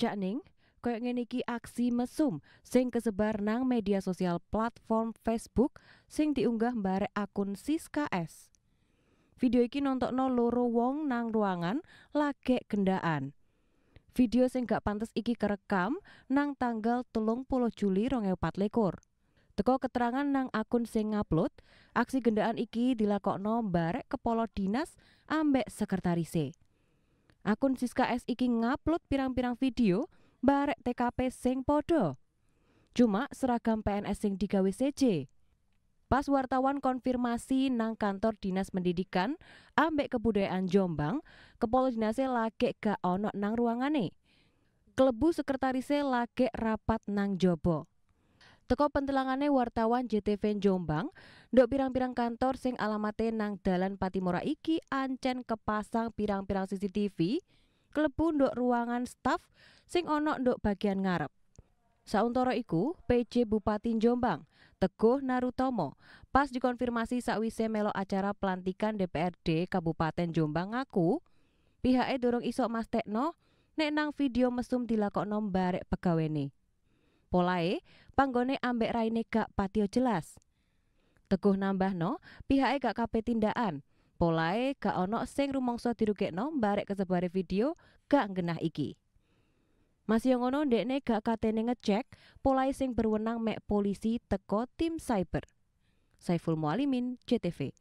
Cak Ning, koyo ngene iki aksi mesum sing kesebar nang media sosial platform Facebook sing diunggah mbare akun Siska S. Video iki nontokno loro wong nang ruangan lage gendaan. Video sing gak pantes iki kerekam nang tanggal telung puluh Juli empat lekor. Teko keterangan nang akun sing upload, aksi gendaan iki dilakokno barek kepala dinas ambek sekretarise. Akun Siska S iki ngupload pirang-pirang video barek TKP sing podo. Cuma seragam PNS sing digawe CJ. Pas wartawan konfirmasi nang kantor Dinas Pendidikan ambek Kebudayaan Jombang, kepala dinasnya lagi gak ono nang ruangane. Klebu sekretarisnya lagi rapat nang jobo. Teko pentelangane wartawan JTV Jombang, dok pirang-pirang kantor sing alamate nang dalan Patimora iki ancen kepasang pirang-pirang CCTV, klebu dok ruangan staf sing onok dok bagian ngarep. Sauntoro iku PJ Bupati Jombang, Teguh Narutomo, pas dikonfirmasi sakwise melo acara pelantikan DPRD Kabupaten Jombang ngaku, pihaknya dorong isok Mas Tekno nek nang video mesum dilakok pegawai pegawene polae panggone ambek raine gak patio jelas. Teguh nambah no, pihaknya gak kape tindakan. Polae gak ono sing rumangsa no barek kesebare video gak nggenah iki. Masih yang ono ndekne gak katene ngecek polae sing berwenang mek polisi teko tim cyber. Saiful Mualimin, CTV.